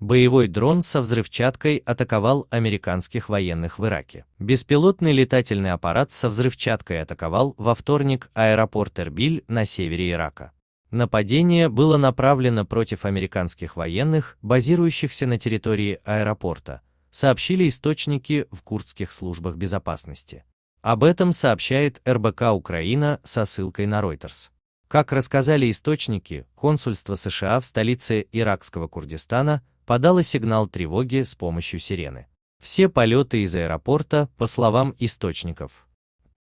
Боевой дрон со взрывчаткой атаковал американских военных в Ираке. Беспилотный летательный аппарат со взрывчаткой атаковал во вторник аэропорт Эрбиль на севере Ирака. Нападение было направлено против американских военных, базирующихся на территории аэропорта, сообщили источники в курдских службах безопасности. Об этом сообщает РБК Украина со ссылкой на Reuters. Как рассказали источники, консульство США в столице иракского Курдистана подало сигнал тревоги с помощью сирены. Все полеты из аэропорта, по словам источников,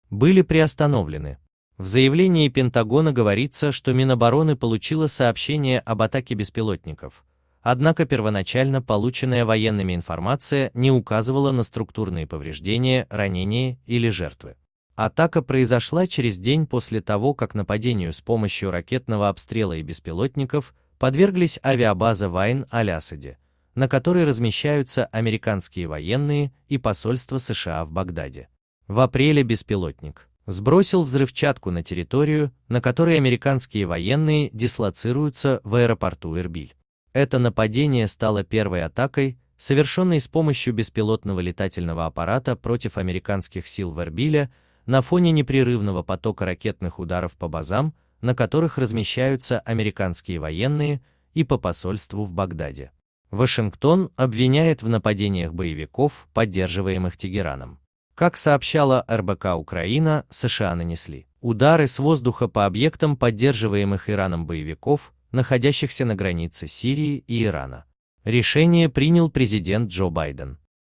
были приостановлены. В заявлении Пентагона говорится, что Минобороны получила сообщение об атаке беспилотников, однако первоначально полученная военными информация не указывала на структурные повреждения, ранения или жертвы. Атака произошла через день после того, как нападению с помощью ракетного обстрела и беспилотников – подверглись авиабаза вайн Алясаде, на которой размещаются американские военные и посольство США в Багдаде. В апреле беспилотник сбросил взрывчатку на территорию, на которой американские военные дислоцируются в аэропорту Ирбиль. Это нападение стало первой атакой, совершенной с помощью беспилотного летательного аппарата против американских сил в Эрбиле на фоне непрерывного потока ракетных ударов по базам, на которых размещаются американские военные и по посольству в Багдаде. Вашингтон обвиняет в нападениях боевиков, поддерживаемых Тегераном. Как сообщала РБК Украина, США нанесли удары с воздуха по объектам поддерживаемых Ираном боевиков, находящихся на границе Сирии и Ирана. Решение принял президент Джо Байден.